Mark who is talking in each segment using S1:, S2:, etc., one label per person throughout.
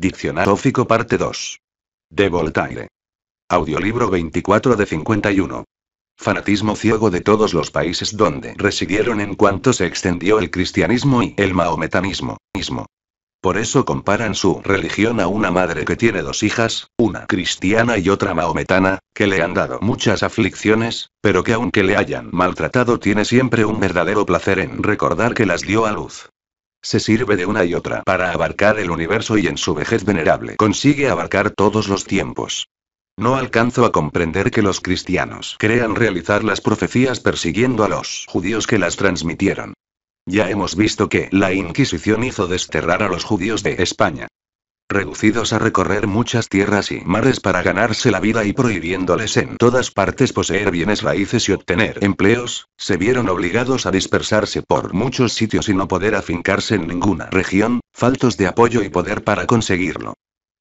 S1: Diccionario Fico Parte 2. De Voltaire. Audiolibro 24 de 51. Fanatismo ciego de todos los países donde residieron en cuanto se extendió el cristianismo y el maometanismo. Mismo. Por eso comparan su religión a una madre que tiene dos hijas, una cristiana y otra maometana, que le han dado muchas aflicciones, pero que aunque le hayan maltratado tiene siempre un verdadero placer en recordar que las dio a luz. Se sirve de una y otra para abarcar el universo y en su vejez venerable consigue abarcar todos los tiempos. No alcanzo a comprender que los cristianos crean realizar las profecías persiguiendo a los judíos que las transmitieron. Ya hemos visto que la Inquisición hizo desterrar a los judíos de España reducidos a recorrer muchas tierras y mares para ganarse la vida y prohibiéndoles en todas partes poseer bienes raíces y obtener empleos, se vieron obligados a dispersarse por muchos sitios y no poder afincarse en ninguna región, faltos de apoyo y poder para conseguirlo.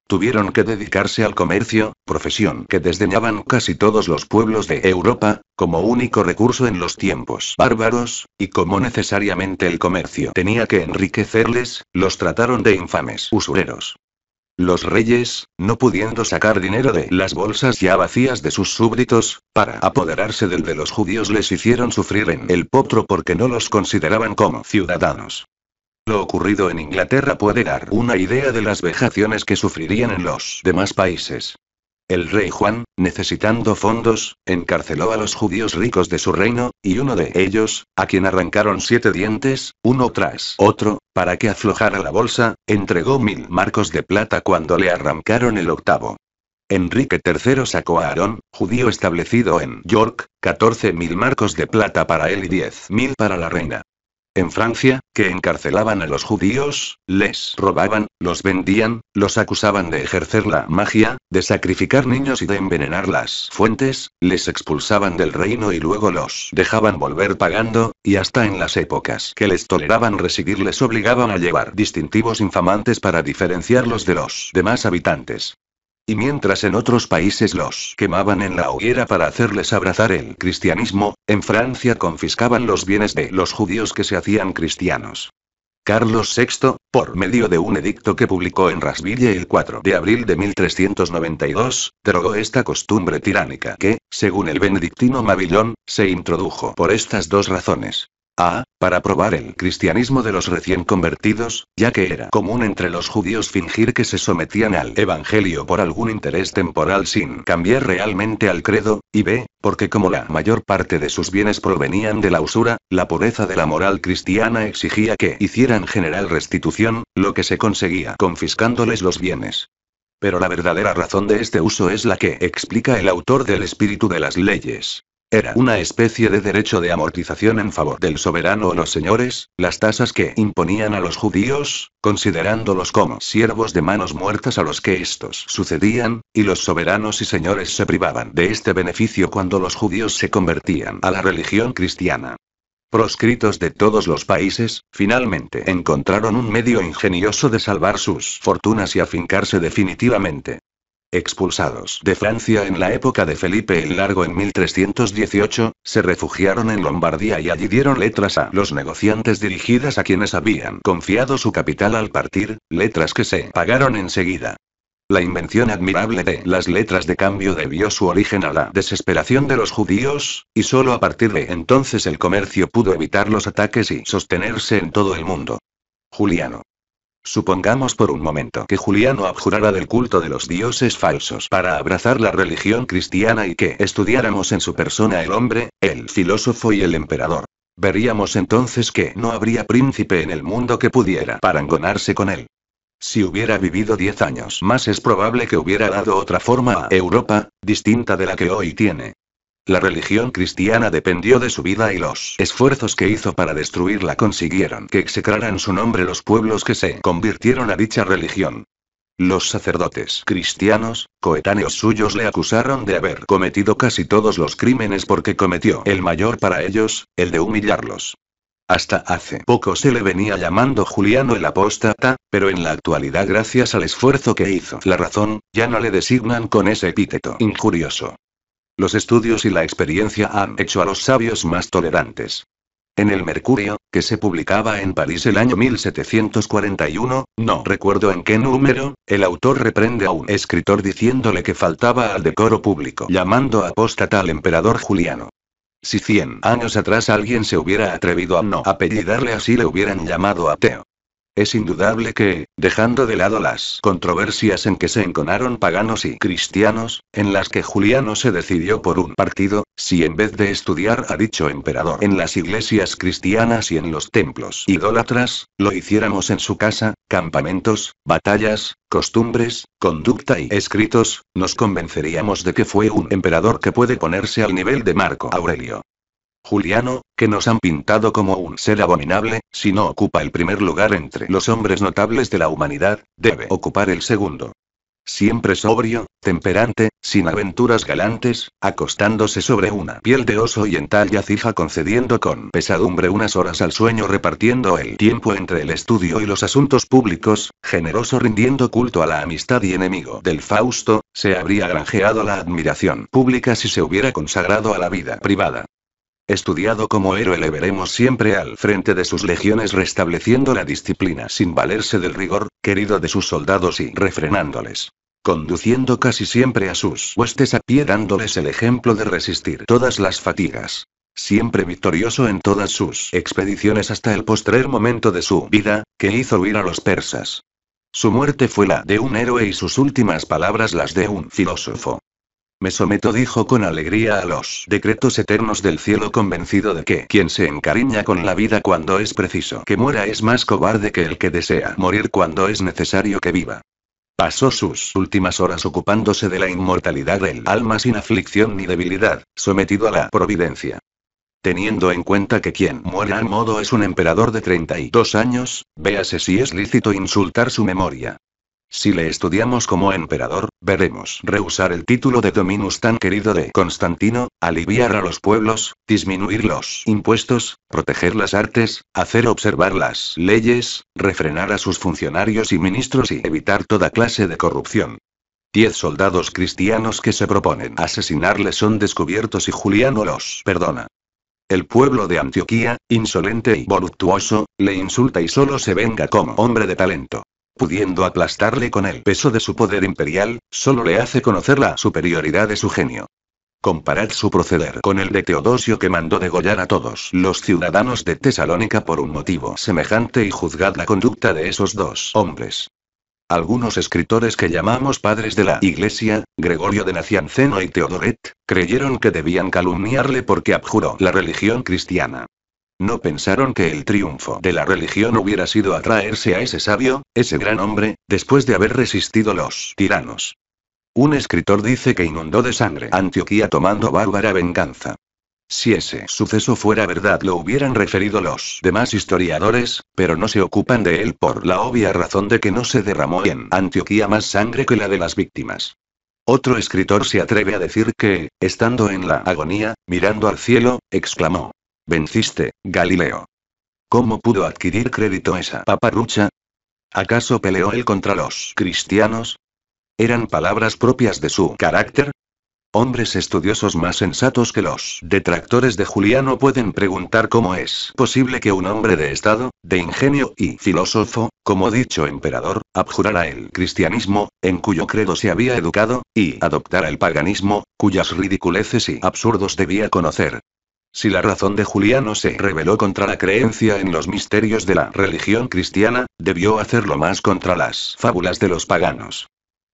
S1: Tuvieron que dedicarse al comercio, profesión que desdeñaban casi todos los pueblos de Europa, como único recurso en los tiempos bárbaros, y como necesariamente el comercio tenía que enriquecerles, los trataron de infames usureros. Los reyes, no pudiendo sacar dinero de las bolsas ya vacías de sus súbditos, para apoderarse del de los judíos les hicieron sufrir en el potro porque no los consideraban como ciudadanos. Lo ocurrido en Inglaterra puede dar una idea de las vejaciones que sufrirían en los demás países. El rey Juan, necesitando fondos, encarceló a los judíos ricos de su reino, y uno de ellos, a quien arrancaron siete dientes, uno tras otro, para que aflojara la bolsa, entregó mil marcos de plata cuando le arrancaron el octavo. Enrique III sacó a Aarón, judío establecido en York, mil marcos de plata para él y diez mil para la reina. En Francia, que encarcelaban a los judíos, les robaban, los vendían, los acusaban de ejercer la magia, de sacrificar niños y de envenenar las fuentes, les expulsaban del reino y luego los dejaban volver pagando, y hasta en las épocas que les toleraban residir les obligaban a llevar distintivos infamantes para diferenciarlos de los demás habitantes. Y mientras en otros países los quemaban en la hoguera para hacerles abrazar el cristianismo, en Francia confiscaban los bienes de los judíos que se hacían cristianos. Carlos VI, por medio de un edicto que publicó en Rasville el 4 de abril de 1392, derogó esta costumbre tiránica que, según el benedictino Mavillón, se introdujo por estas dos razones. A, para probar el cristianismo de los recién convertidos, ya que era común entre los judíos fingir que se sometían al Evangelio por algún interés temporal sin cambiar realmente al credo, y B, porque como la mayor parte de sus bienes provenían de la usura, la pureza de la moral cristiana exigía que hicieran general restitución, lo que se conseguía confiscándoles los bienes. Pero la verdadera razón de este uso es la que explica el autor del espíritu de las leyes. Era una especie de derecho de amortización en favor del soberano o los señores, las tasas que imponían a los judíos, considerándolos como siervos de manos muertas a los que estos sucedían, y los soberanos y señores se privaban de este beneficio cuando los judíos se convertían a la religión cristiana. Proscritos de todos los países, finalmente encontraron un medio ingenioso de salvar sus fortunas y afincarse definitivamente. Expulsados de Francia en la época de Felipe el Largo en 1318, se refugiaron en Lombardía y allí dieron letras a los negociantes dirigidas a quienes habían confiado su capital al partir, letras que se pagaron enseguida. La invención admirable de las letras de cambio debió su origen a la desesperación de los judíos, y solo a partir de entonces el comercio pudo evitar los ataques y sostenerse en todo el mundo. Juliano Supongamos por un momento que Juliano abjurara del culto de los dioses falsos para abrazar la religión cristiana y que estudiáramos en su persona el hombre, el filósofo y el emperador. Veríamos entonces que no habría príncipe en el mundo que pudiera parangonarse con él. Si hubiera vivido diez años más es probable que hubiera dado otra forma a Europa, distinta de la que hoy tiene. La religión cristiana dependió de su vida y los esfuerzos que hizo para destruirla consiguieron que execraran su nombre los pueblos que se convirtieron a dicha religión. Los sacerdotes cristianos, coetáneos suyos, le acusaron de haber cometido casi todos los crímenes porque cometió el mayor para ellos, el de humillarlos. Hasta hace poco se le venía llamando Juliano el apóstata, pero en la actualidad gracias al esfuerzo que hizo la razón, ya no le designan con ese epíteto injurioso. Los estudios y la experiencia han hecho a los sabios más tolerantes. En el Mercurio, que se publicaba en París el año 1741, no recuerdo en qué número, el autor reprende a un escritor diciéndole que faltaba al decoro público, llamando apóstata al emperador Juliano. Si cien años atrás alguien se hubiera atrevido a no apellidarle así le hubieran llamado ateo. Es indudable que, dejando de lado las controversias en que se enconaron paganos y cristianos, en las que Juliano se decidió por un partido, si en vez de estudiar a dicho emperador en las iglesias cristianas y en los templos idólatras, lo hiciéramos en su casa, campamentos, batallas, costumbres, conducta y escritos, nos convenceríamos de que fue un emperador que puede ponerse al nivel de Marco Aurelio. Juliano, que nos han pintado como un ser abominable, si no ocupa el primer lugar entre los hombres notables de la humanidad, debe ocupar el segundo. Siempre sobrio, temperante, sin aventuras galantes, acostándose sobre una piel de oso y en talla cifa concediendo con pesadumbre unas horas al sueño repartiendo el tiempo entre el estudio y los asuntos públicos, generoso rindiendo culto a la amistad y enemigo del Fausto, se habría granjeado la admiración pública si se hubiera consagrado a la vida privada. Estudiado como héroe le veremos siempre al frente de sus legiones restableciendo la disciplina sin valerse del rigor, querido de sus soldados y refrenándoles conduciendo casi siempre a sus huestes a pie dándoles el ejemplo de resistir todas las fatigas. Siempre victorioso en todas sus expediciones hasta el postrer momento de su vida, que hizo huir a los persas. Su muerte fue la de un héroe y sus últimas palabras las de un filósofo. Me someto, dijo con alegría a los decretos eternos del cielo, convencido de que quien se encariña con la vida cuando es preciso que muera es más cobarde que el que desea morir cuando es necesario que viva. Pasó sus últimas horas ocupándose de la inmortalidad del alma sin aflicción ni debilidad, sometido a la providencia. Teniendo en cuenta que quien muere al modo es un emperador de 32 años, véase si es lícito insultar su memoria. Si le estudiamos como emperador, veremos rehusar el título de Dominus tan querido de Constantino, aliviar a los pueblos, disminuir los impuestos, proteger las artes, hacer observar las leyes, refrenar a sus funcionarios y ministros y evitar toda clase de corrupción. Diez soldados cristianos que se proponen asesinarle son descubiertos y Juliano los perdona. El pueblo de Antioquía, insolente y voluptuoso, le insulta y solo se venga como hombre de talento pudiendo aplastarle con el peso de su poder imperial, solo le hace conocer la superioridad de su genio. Comparad su proceder con el de Teodosio que mandó degollar a todos los ciudadanos de Tesalónica por un motivo semejante y juzgad la conducta de esos dos hombres. Algunos escritores que llamamos padres de la Iglesia, Gregorio de Nacianceno y Teodoret, creyeron que debían calumniarle porque abjuró la religión cristiana. No pensaron que el triunfo de la religión hubiera sido atraerse a ese sabio, ese gran hombre, después de haber resistido los tiranos. Un escritor dice que inundó de sangre Antioquía tomando bárbara venganza. Si ese suceso fuera verdad lo hubieran referido los demás historiadores, pero no se ocupan de él por la obvia razón de que no se derramó en Antioquía más sangre que la de las víctimas. Otro escritor se atreve a decir que, estando en la agonía, mirando al cielo, exclamó, Venciste, Galileo. ¿Cómo pudo adquirir crédito esa paparrucha? ¿Acaso peleó él contra los cristianos? ¿Eran palabras propias de su carácter? Hombres estudiosos más sensatos que los detractores de Juliano pueden preguntar cómo es posible que un hombre de Estado, de ingenio y filósofo, como dicho emperador, abjurara el cristianismo, en cuyo credo se había educado, y adoptara el paganismo, cuyas ridiculeces y absurdos debía conocer. Si la razón de Juliano se rebeló contra la creencia en los misterios de la religión cristiana, debió hacerlo más contra las fábulas de los paganos.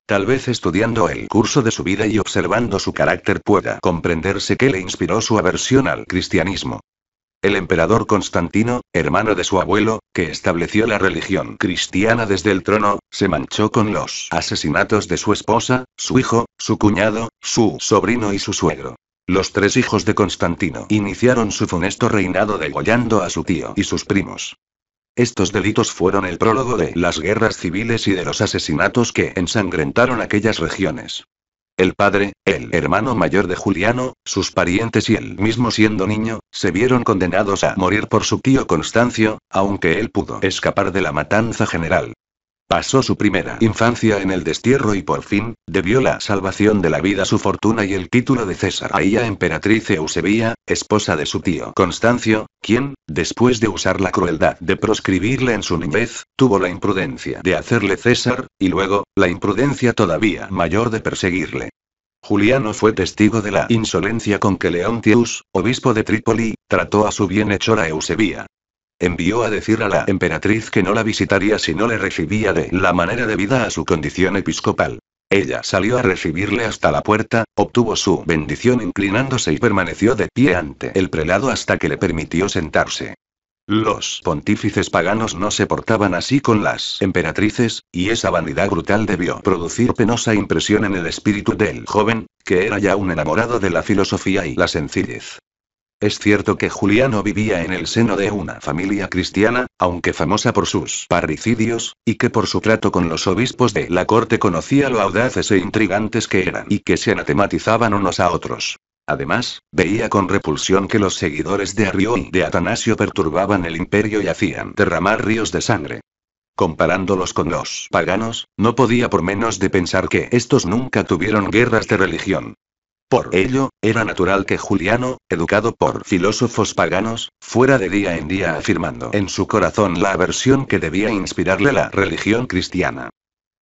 S1: Tal vez estudiando el curso de su vida y observando su carácter pueda comprenderse qué le inspiró su aversión al cristianismo. El emperador Constantino, hermano de su abuelo, que estableció la religión cristiana desde el trono, se manchó con los asesinatos de su esposa, su hijo, su cuñado, su sobrino y su suegro. Los tres hijos de Constantino iniciaron su funesto reinado degollando a su tío y sus primos. Estos delitos fueron el prólogo de las guerras civiles y de los asesinatos que ensangrentaron aquellas regiones. El padre, el hermano mayor de Juliano, sus parientes y él mismo siendo niño, se vieron condenados a morir por su tío Constancio, aunque él pudo escapar de la matanza general. Pasó su primera infancia en el destierro y por fin, debió la salvación de la vida su fortuna y el título de César a ella emperatriz Eusebia, esposa de su tío Constancio, quien, después de usar la crueldad de proscribirle en su niñez, tuvo la imprudencia de hacerle César, y luego, la imprudencia todavía mayor de perseguirle. Juliano fue testigo de la insolencia con que Leontius, obispo de Trípoli, trató a su bienhechora Eusebia, Envió a decir a la emperatriz que no la visitaría si no le recibía de la manera debida a su condición episcopal. Ella salió a recibirle hasta la puerta, obtuvo su bendición inclinándose y permaneció de pie ante el prelado hasta que le permitió sentarse. Los pontífices paganos no se portaban así con las emperatrices, y esa vanidad brutal debió producir penosa impresión en el espíritu del joven, que era ya un enamorado de la filosofía y la sencillez. Es cierto que Juliano vivía en el seno de una familia cristiana, aunque famosa por sus parricidios, y que por su trato con los obispos de la corte conocía lo audaces e intrigantes que eran y que se anatematizaban unos a otros. Además, veía con repulsión que los seguidores de Arrio y de Atanasio perturbaban el imperio y hacían derramar ríos de sangre. Comparándolos con los paganos, no podía por menos de pensar que estos nunca tuvieron guerras de religión. Por ello, era natural que Juliano, educado por filósofos paganos, fuera de día en día afirmando en su corazón la aversión que debía inspirarle la religión cristiana.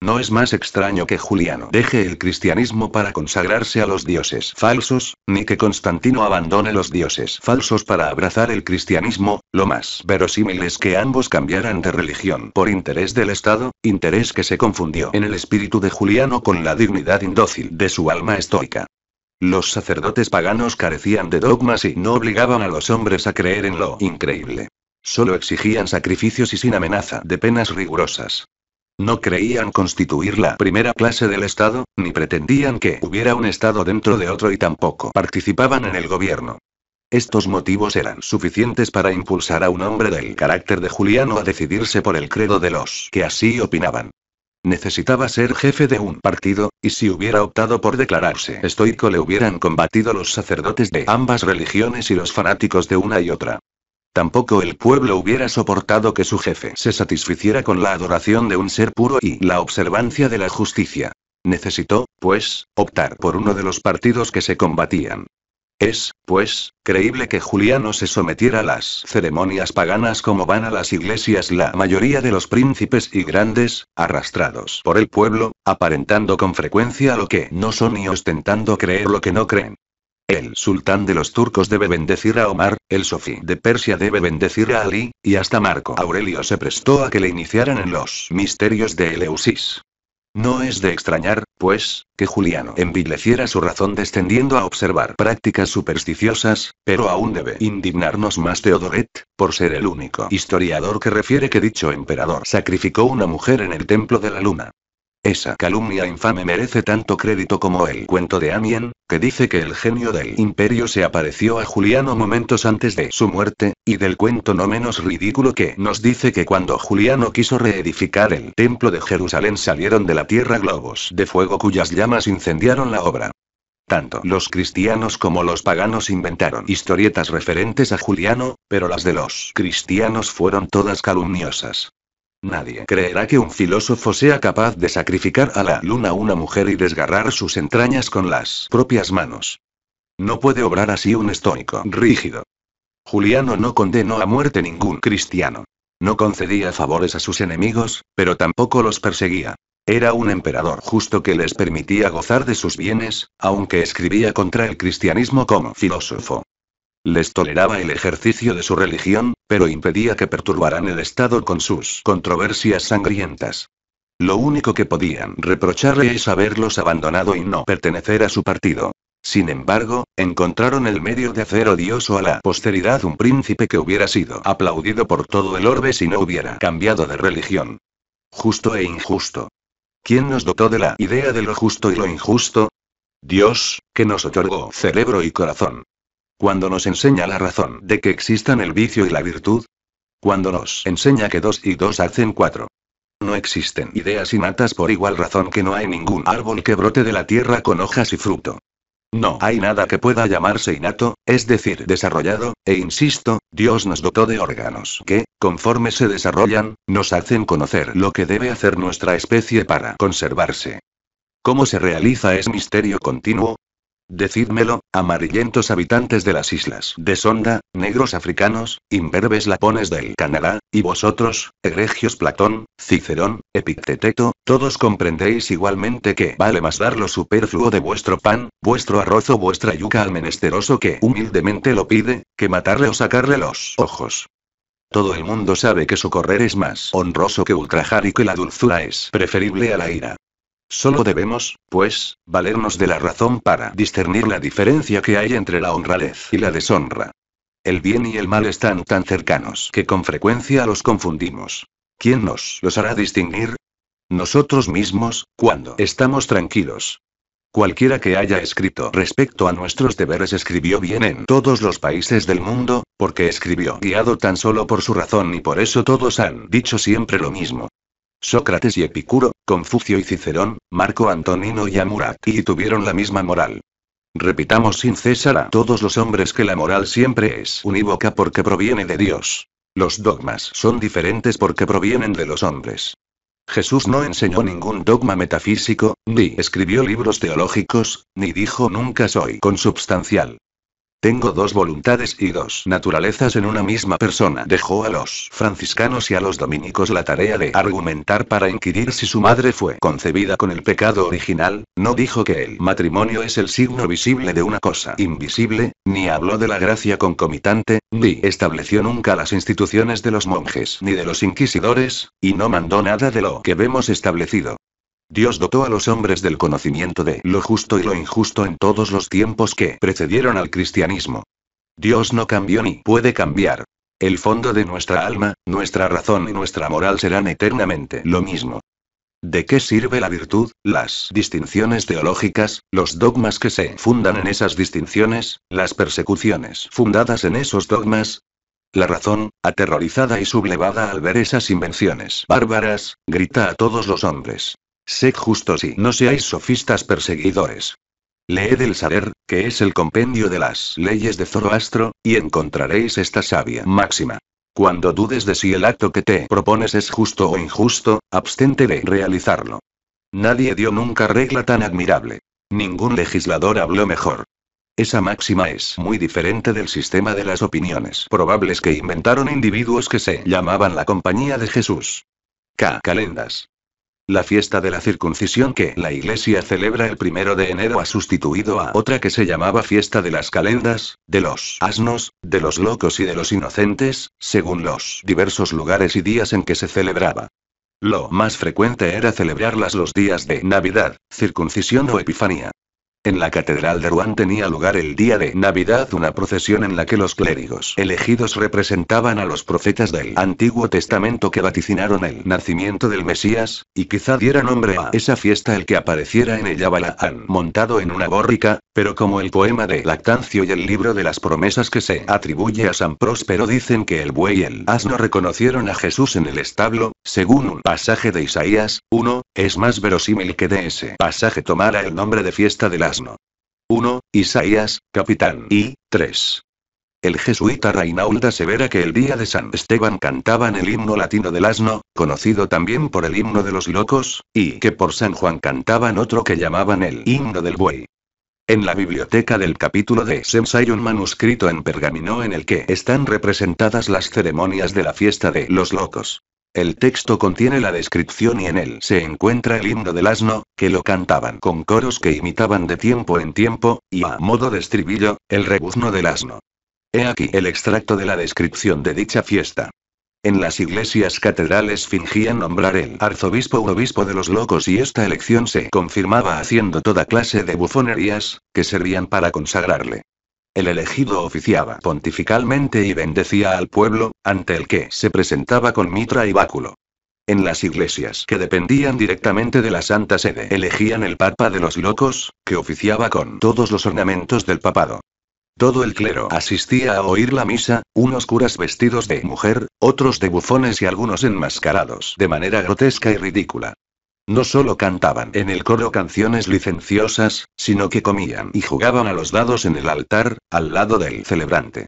S1: No es más extraño que Juliano deje el cristianismo para consagrarse a los dioses falsos, ni que Constantino abandone los dioses falsos para abrazar el cristianismo, lo más verosímil es que ambos cambiaran de religión por interés del Estado, interés que se confundió en el espíritu de Juliano con la dignidad indócil de su alma estoica. Los sacerdotes paganos carecían de dogmas y no obligaban a los hombres a creer en lo increíble. Solo exigían sacrificios y sin amenaza de penas rigurosas. No creían constituir la primera clase del Estado, ni pretendían que hubiera un Estado dentro de otro y tampoco participaban en el gobierno. Estos motivos eran suficientes para impulsar a un hombre del carácter de Juliano a decidirse por el credo de los que así opinaban. Necesitaba ser jefe de un partido, y si hubiera optado por declararse estoico le hubieran combatido los sacerdotes de ambas religiones y los fanáticos de una y otra. Tampoco el pueblo hubiera soportado que su jefe se satisficiera con la adoración de un ser puro y la observancia de la justicia. Necesitó, pues, optar por uno de los partidos que se combatían. Es, pues, creíble que Juliano se sometiera a las ceremonias paganas como van a las iglesias la mayoría de los príncipes y grandes, arrastrados por el pueblo, aparentando con frecuencia lo que no son y ostentando creer lo que no creen. El sultán de los turcos debe bendecir a Omar, el sofí de Persia debe bendecir a Ali, y hasta Marco Aurelio se prestó a que le iniciaran en los misterios de Eleusis. No es de extrañar, pues, que Juliano envileciera su razón descendiendo a observar prácticas supersticiosas, pero aún debe indignarnos más Teodoret, por ser el único historiador que refiere que dicho emperador sacrificó una mujer en el templo de la luna. Esa calumnia infame merece tanto crédito como el cuento de Amien, que dice que el genio del imperio se apareció a Juliano momentos antes de su muerte, y del cuento no menos ridículo que nos dice que cuando Juliano quiso reedificar el templo de Jerusalén salieron de la tierra globos de fuego cuyas llamas incendiaron la obra. Tanto los cristianos como los paganos inventaron historietas referentes a Juliano, pero las de los cristianos fueron todas calumniosas. Nadie creerá que un filósofo sea capaz de sacrificar a la luna una mujer y desgarrar sus entrañas con las propias manos. No puede obrar así un estoico rígido. Juliano no condenó a muerte ningún cristiano. No concedía favores a sus enemigos, pero tampoco los perseguía. Era un emperador justo que les permitía gozar de sus bienes, aunque escribía contra el cristianismo como filósofo. Les toleraba el ejercicio de su religión, pero impedía que perturbaran el Estado con sus controversias sangrientas. Lo único que podían reprocharle es haberlos abandonado y no pertenecer a su partido. Sin embargo, encontraron el medio de hacer odioso a la posteridad un príncipe que hubiera sido aplaudido por todo el orbe si no hubiera cambiado de religión. Justo e injusto. ¿Quién nos dotó de la idea de lo justo y lo injusto? Dios, que nos otorgó cerebro y corazón. Cuando nos enseña la razón de que existan el vicio y la virtud. Cuando nos enseña que dos y dos hacen cuatro. No existen ideas innatas por igual razón que no hay ningún árbol que brote de la tierra con hojas y fruto. No hay nada que pueda llamarse innato, es decir, desarrollado, e insisto, Dios nos dotó de órganos que, conforme se desarrollan, nos hacen conocer lo que debe hacer nuestra especie para conservarse. Cómo se realiza es misterio continuo, Decídmelo, amarillentos habitantes de las islas de Sonda, negros africanos, imberbes lapones del Canadá, y vosotros, egregios Platón, Cicerón, Epicteteto, todos comprendéis igualmente que vale más dar lo superfluo de vuestro pan, vuestro arroz o vuestra yuca al menesteroso que humildemente lo pide, que matarle o sacarle los ojos. Todo el mundo sabe que socorrer es más honroso que ultrajar y que la dulzura es preferible a la ira. Solo debemos, pues, valernos de la razón para discernir la diferencia que hay entre la honradez y la deshonra. El bien y el mal están tan cercanos que con frecuencia los confundimos. ¿Quién nos los hará distinguir? Nosotros mismos, cuando estamos tranquilos. Cualquiera que haya escrito respecto a nuestros deberes escribió bien en todos los países del mundo, porque escribió guiado tan solo por su razón y por eso todos han dicho siempre lo mismo. Sócrates y Epicuro, Confucio y Cicerón, Marco Antonino y Amurati tuvieron la misma moral. Repitamos sin cesar a todos los hombres que la moral siempre es unívoca porque proviene de Dios. Los dogmas son diferentes porque provienen de los hombres. Jesús no enseñó ningún dogma metafísico, ni escribió libros teológicos, ni dijo nunca soy consubstancial. Tengo dos voluntades y dos naturalezas en una misma persona. Dejó a los franciscanos y a los dominicos la tarea de argumentar para inquirir si su madre fue concebida con el pecado original, no dijo que el matrimonio es el signo visible de una cosa invisible, ni habló de la gracia concomitante, ni estableció nunca las instituciones de los monjes ni de los inquisidores, y no mandó nada de lo que vemos establecido. Dios dotó a los hombres del conocimiento de lo justo y lo injusto en todos los tiempos que precedieron al cristianismo. Dios no cambió ni puede cambiar. El fondo de nuestra alma, nuestra razón y nuestra moral serán eternamente lo mismo. ¿De qué sirve la virtud, las distinciones teológicas, los dogmas que se fundan en esas distinciones, las persecuciones fundadas en esos dogmas? La razón, aterrorizada y sublevada al ver esas invenciones bárbaras, grita a todos los hombres, Sed justos y no seáis sofistas perseguidores. Leed el saber, que es el compendio de las leyes de Zoroastro, y encontraréis esta sabia máxima. Cuando dudes de si el acto que te propones es justo o injusto, abstente de realizarlo. Nadie dio nunca regla tan admirable. Ningún legislador habló mejor. Esa máxima es muy diferente del sistema de las opiniones probables que inventaron individuos que se llamaban la Compañía de Jesús. K. Calendas. La fiesta de la circuncisión que la iglesia celebra el primero de enero ha sustituido a otra que se llamaba fiesta de las calendas, de los asnos, de los locos y de los inocentes, según los diversos lugares y días en que se celebraba. Lo más frecuente era celebrarlas los días de Navidad, circuncisión o Epifanía. En la Catedral de Rouen tenía lugar el día de Navidad una procesión en la que los clérigos elegidos representaban a los profetas del Antiguo Testamento que vaticinaron el nacimiento del Mesías, y quizá diera nombre a esa fiesta el que apareciera en ella Balaán montado en una borrica, pero como el poema de Lactancio y el libro de las promesas que se atribuye a San Próspero dicen que el buey y el asno reconocieron a Jesús en el establo, según un pasaje de Isaías 1, es más verosímil que de ese pasaje tomara el nombre de fiesta del asno. 1. Isaías, capitán y 3. El jesuita se severa que el día de San Esteban cantaban el himno latino del asno, conocido también por el himno de los locos, y que por San Juan cantaban otro que llamaban el himno del buey. En la biblioteca del capítulo de Sems hay un manuscrito en pergamino en el que están representadas las ceremonias de la fiesta de los locos. El texto contiene la descripción y en él se encuentra el himno del asno, que lo cantaban con coros que imitaban de tiempo en tiempo, y a modo de estribillo, el rebuzno del asno. He aquí el extracto de la descripción de dicha fiesta. En las iglesias catedrales fingían nombrar el arzobispo u obispo de los locos y esta elección se confirmaba haciendo toda clase de bufonerías, que servían para consagrarle. El elegido oficiaba pontificalmente y bendecía al pueblo, ante el que se presentaba con mitra y báculo. En las iglesias que dependían directamente de la Santa Sede elegían el Papa de los Locos, que oficiaba con todos los ornamentos del papado. Todo el clero asistía a oír la misa, unos curas vestidos de mujer, otros de bufones y algunos enmascarados de manera grotesca y ridícula. No solo cantaban en el coro canciones licenciosas, sino que comían y jugaban a los dados en el altar, al lado del celebrante.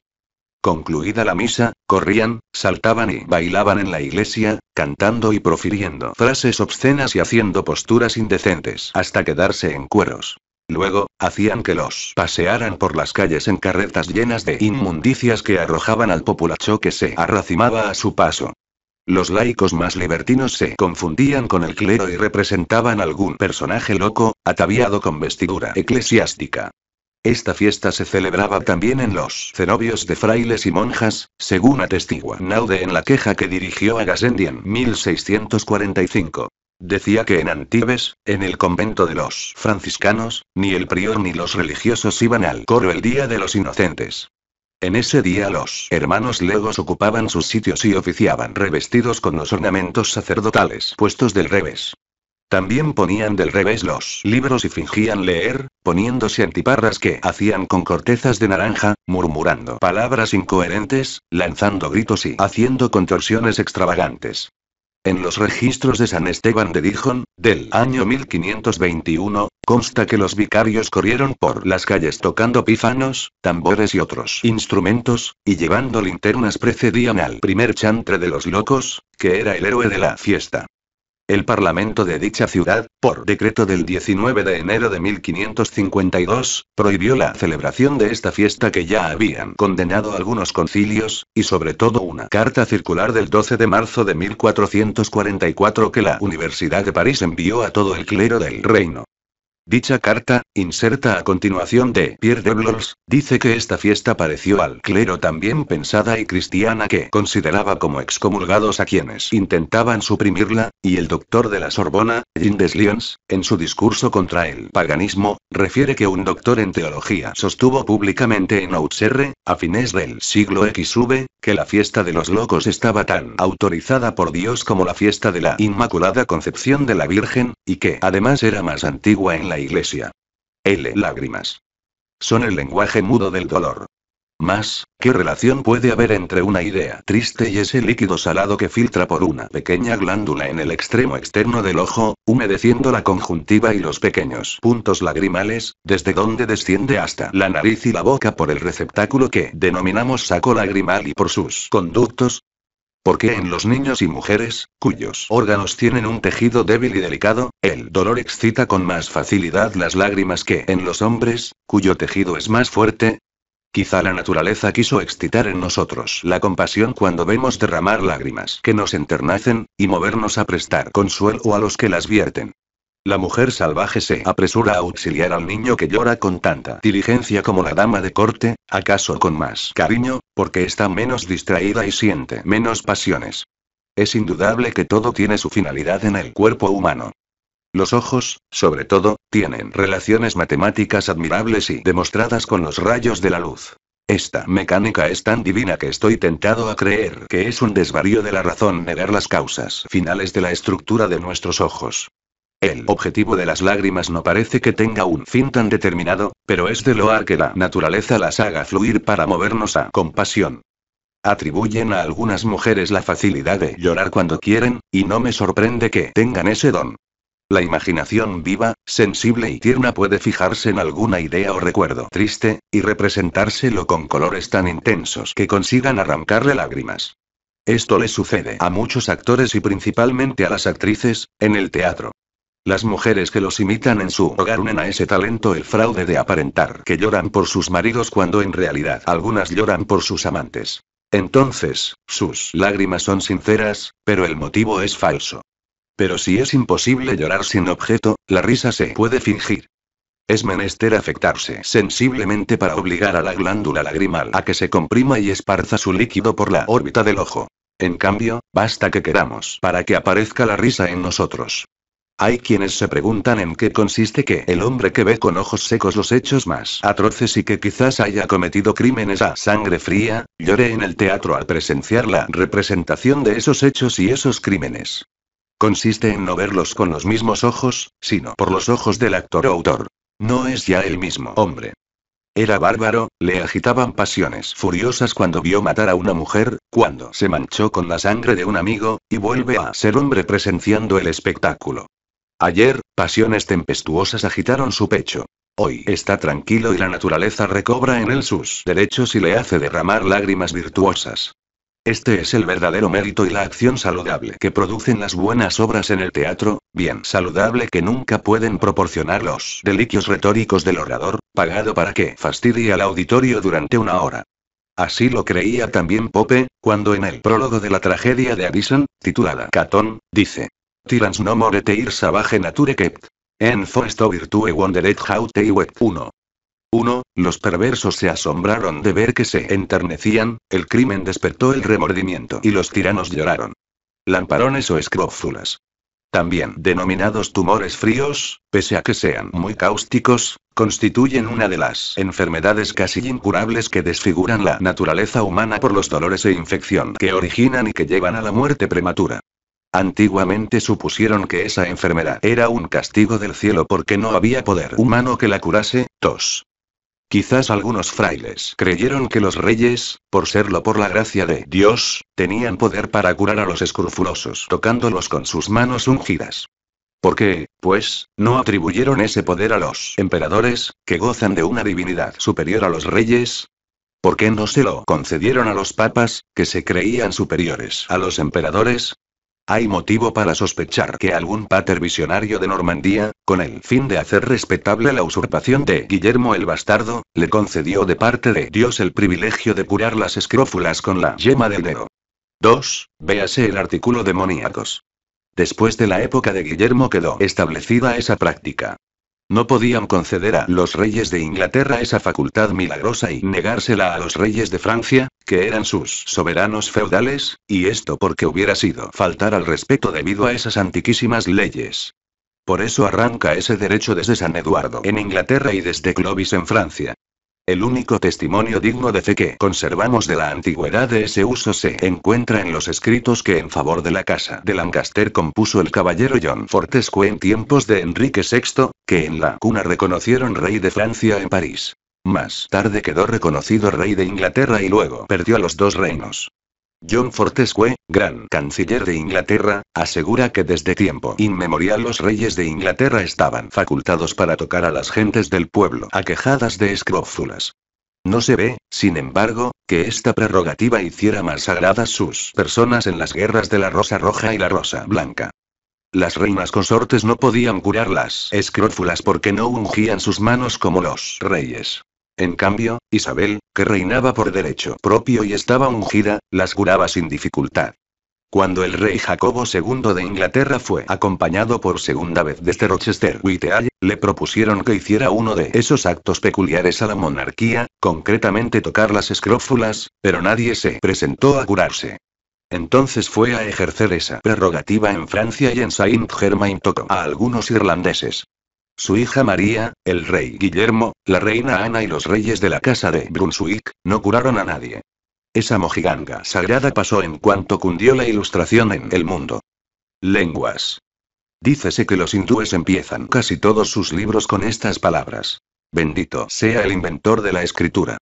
S1: Concluida la misa, corrían, saltaban y bailaban en la iglesia, cantando y profiriendo frases obscenas y haciendo posturas indecentes hasta quedarse en cueros. Luego, hacían que los pasearan por las calles en carretas llenas de inmundicias que arrojaban al populacho que se arracimaba a su paso. Los laicos más libertinos se confundían con el clero y representaban algún personaje loco, ataviado con vestidura eclesiástica. Esta fiesta se celebraba también en los cenobios de frailes y monjas, según atestigua Naude en la queja que dirigió a Gassendi en 1645. Decía que en Antibes, en el convento de los franciscanos, ni el prior ni los religiosos iban al coro el día de los inocentes. En ese día los hermanos legos ocupaban sus sitios y oficiaban revestidos con los ornamentos sacerdotales puestos del revés. También ponían del revés los libros y fingían leer, poniéndose antiparras que hacían con cortezas de naranja, murmurando palabras incoherentes, lanzando gritos y haciendo contorsiones extravagantes. En los registros de San Esteban de Dijon, del año 1521, consta que los vicarios corrieron por las calles tocando pífanos, tambores y otros instrumentos, y llevando linternas precedían al primer chantre de los locos, que era el héroe de la fiesta. El Parlamento de dicha ciudad, por decreto del 19 de enero de 1552, prohibió la celebración de esta fiesta que ya habían condenado algunos concilios, y sobre todo una carta circular del 12 de marzo de 1444 que la Universidad de París envió a todo el clero del reino. Dicha carta, inserta a continuación de Pierre de Blois, dice que esta fiesta pareció al clero también pensada y cristiana que consideraba como excomulgados a quienes intentaban suprimirla, y el doctor de la Sorbona, Gindes Lyons, en su discurso contra el paganismo, refiere que un doctor en teología sostuvo públicamente en Auxerre, a fines del siglo XV, que la fiesta de los locos estaba tan autorizada por Dios como la fiesta de la Inmaculada Concepción de la Virgen, y que además era más antigua en la iglesia. L. Lágrimas. Son el lenguaje mudo del dolor. Más, ¿qué relación puede haber entre una idea triste y ese líquido salado que filtra por una pequeña glándula en el extremo externo del ojo, humedeciendo la conjuntiva y los pequeños puntos lagrimales, desde donde desciende hasta la nariz y la boca por el receptáculo que denominamos saco lagrimal y por sus conductos, porque en los niños y mujeres, cuyos órganos tienen un tejido débil y delicado, el dolor excita con más facilidad las lágrimas que en los hombres, cuyo tejido es más fuerte. Quizá la naturaleza quiso excitar en nosotros la compasión cuando vemos derramar lágrimas que nos enternecen, y movernos a prestar consuelo a los que las vierten. La mujer salvaje se apresura a auxiliar al niño que llora con tanta diligencia como la dama de corte, acaso con más cariño, porque está menos distraída y siente menos pasiones. Es indudable que todo tiene su finalidad en el cuerpo humano. Los ojos, sobre todo, tienen relaciones matemáticas admirables y demostradas con los rayos de la luz. Esta mecánica es tan divina que estoy tentado a creer que es un desvarío de la razón negar las causas finales de la estructura de nuestros ojos. El objetivo de las lágrimas no parece que tenga un fin tan determinado, pero es de loar que la naturaleza las haga fluir para movernos a compasión. Atribuyen a algunas mujeres la facilidad de llorar cuando quieren, y no me sorprende que tengan ese don. La imaginación viva, sensible y tierna puede fijarse en alguna idea o recuerdo triste, y representárselo con colores tan intensos que consigan arrancarle lágrimas. Esto le sucede a muchos actores y principalmente a las actrices, en el teatro. Las mujeres que los imitan en su hogar unen a ese talento el fraude de aparentar que lloran por sus maridos cuando en realidad algunas lloran por sus amantes. Entonces, sus lágrimas son sinceras, pero el motivo es falso. Pero si es imposible llorar sin objeto, la risa se puede fingir. Es menester afectarse sensiblemente para obligar a la glándula lagrimal a que se comprima y esparza su líquido por la órbita del ojo. En cambio, basta que queramos para que aparezca la risa en nosotros. Hay quienes se preguntan en qué consiste que el hombre que ve con ojos secos los hechos más atroces y que quizás haya cometido crímenes a sangre fría, llore en el teatro al presenciar la representación de esos hechos y esos crímenes. Consiste en no verlos con los mismos ojos, sino por los ojos del actor o autor. No es ya el mismo hombre. Era bárbaro, le agitaban pasiones furiosas cuando vio matar a una mujer, cuando se manchó con la sangre de un amigo, y vuelve a ser hombre presenciando el espectáculo. Ayer, pasiones tempestuosas agitaron su pecho. Hoy está tranquilo y la naturaleza recobra en él sus derechos y le hace derramar lágrimas virtuosas. Este es el verdadero mérito y la acción saludable que producen las buenas obras en el teatro, bien saludable que nunca pueden proporcionar los deliquios retóricos del orador, pagado para que fastidie al auditorio durante una hora. Así lo creía también Pope, cuando en el prólogo de la tragedia de Addison, titulada Catón, dice, Tirans no more ir savage nature kept. En virtue how 1. 1. Los perversos se asombraron de ver que se enternecían, el crimen despertó el remordimiento y los tiranos lloraron. Lamparones o escrófulas. También denominados tumores fríos, pese a que sean muy cáusticos, constituyen una de las enfermedades casi incurables que desfiguran la naturaleza humana por los dolores e infección que originan y que llevan a la muerte prematura. Antiguamente supusieron que esa enfermedad era un castigo del cielo porque no había poder humano que la curase, tos. Quizás algunos frailes creyeron que los reyes, por serlo por la gracia de Dios, tenían poder para curar a los escrupulosos tocándolos con sus manos ungidas. ¿Por qué, pues, no atribuyeron ese poder a los emperadores, que gozan de una divinidad superior a los reyes? ¿Por qué no se lo concedieron a los papas, que se creían superiores a los emperadores? Hay motivo para sospechar que algún pater visionario de Normandía, con el fin de hacer respetable la usurpación de Guillermo el Bastardo, le concedió de parte de Dios el privilegio de curar las escrófulas con la yema del dedo. 2. Véase el artículo demoníacos. Después de la época de Guillermo quedó establecida esa práctica. No podían conceder a los reyes de Inglaterra esa facultad milagrosa y negársela a los reyes de Francia, que eran sus soberanos feudales, y esto porque hubiera sido faltar al respeto debido a esas antiquísimas leyes. Por eso arranca ese derecho desde San Eduardo en Inglaterra y desde Clovis en Francia. El único testimonio digno de fe que conservamos de la antigüedad de ese uso se encuentra en los escritos que en favor de la casa de Lancaster compuso el caballero John Fortescue en tiempos de Enrique VI, que en la cuna reconocieron rey de Francia en París. Más tarde quedó reconocido rey de Inglaterra y luego perdió a los dos reinos. John Fortescue, gran canciller de Inglaterra, asegura que desde tiempo inmemorial los reyes de Inglaterra estaban facultados para tocar a las gentes del pueblo aquejadas de escrófulas. No se ve, sin embargo, que esta prerrogativa hiciera más sagradas sus personas en las guerras de la Rosa Roja y la Rosa Blanca. Las reinas consortes no podían curar las escrófulas porque no ungían sus manos como los reyes. En cambio, Isabel, que reinaba por derecho propio y estaba ungida, las curaba sin dificultad. Cuando el rey Jacobo II de Inglaterra fue acompañado por segunda vez desde este Rochester le propusieron que hiciera uno de esos actos peculiares a la monarquía, concretamente tocar las escrófulas, pero nadie se presentó a curarse. Entonces fue a ejercer esa prerrogativa en Francia y en Saint-Germain tocó a algunos irlandeses. Su hija María, el rey Guillermo, la reina Ana y los reyes de la casa de Brunswick, no curaron a nadie. Esa mojiganga sagrada pasó en cuanto cundió la ilustración en el mundo. Lenguas. Dícese que los hindúes empiezan casi todos sus libros con estas palabras. Bendito sea el inventor de la escritura.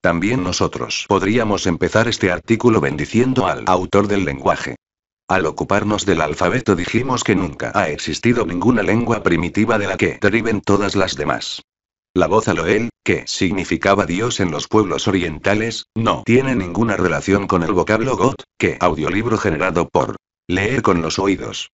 S1: También nosotros podríamos empezar este artículo bendiciendo al autor del lenguaje. Al ocuparnos del alfabeto dijimos que nunca ha existido ninguna lengua primitiva de la que deriven todas las demás. La voz aloel, que significaba Dios en los pueblos orientales, no tiene ninguna relación con el vocablo got, que audiolibro generado por leer con los oídos.